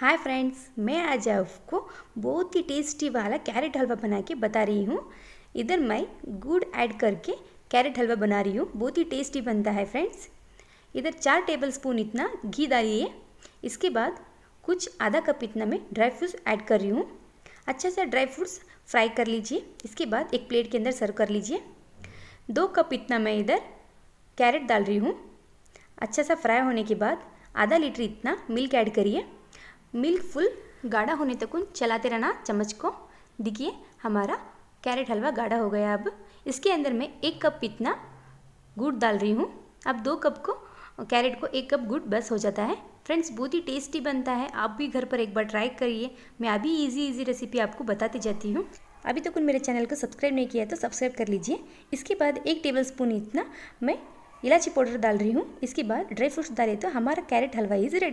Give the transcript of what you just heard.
hi friends मैं आज आपको बहुत ही टेस्टी वाला कैरेट हलवा बना के बता रही हूँ इधर मैं गुड़ ऐड करके कैरेट हलवा बना रही हूँ बहुत ही टेस्टी बनता है फ्रेंड्स इधर चार टेबल स्पून इतना घी डालिए इसके बाद कुछ आधा कप इतना मैं ड्राई फ्रूट्स ऐड कर रही हूँ अच्छा सा ड्राई फ्रूट्स फ्राई कर लीजिए इसके बाद एक प्लेट के अंदर सर्व कर लीजिए दो कप इतना मैं इधर कैरेट डाल रही हूँ अच्छा सा फ्राई होने के बाद आधा लीटर इतना मिल्क ऐड करिए मिल्क फुल गाढ़ा होने तक उन चलाते रहना चम्मच को देखिए हमारा कैरेट हलवा गाढ़ा हो गया अब इसके अंदर मैं एक कप इतना गुड़ डाल रही हूँ अब दो कप को कैरेट को एक कप गुड़ बस हो जाता है फ्रेंड्स बहुत ही टेस्टी बनता है आप भी घर पर एक बार ट्राई करिए मैं अभी इजी इजी रेसिपी आपको बताती जाती हूँ अभी तक तो मेरे चैनल को सब्सक्राइब नहीं किया है तो सब्सक्राइब कर लीजिए इसके बाद एक टेबल स्पून इतना मैं इलायची पाउडर डाल रही हूँ इसके बाद ड्राई फ्रूट्स डाले तो हमारा कैरेट हलवा इज रेडी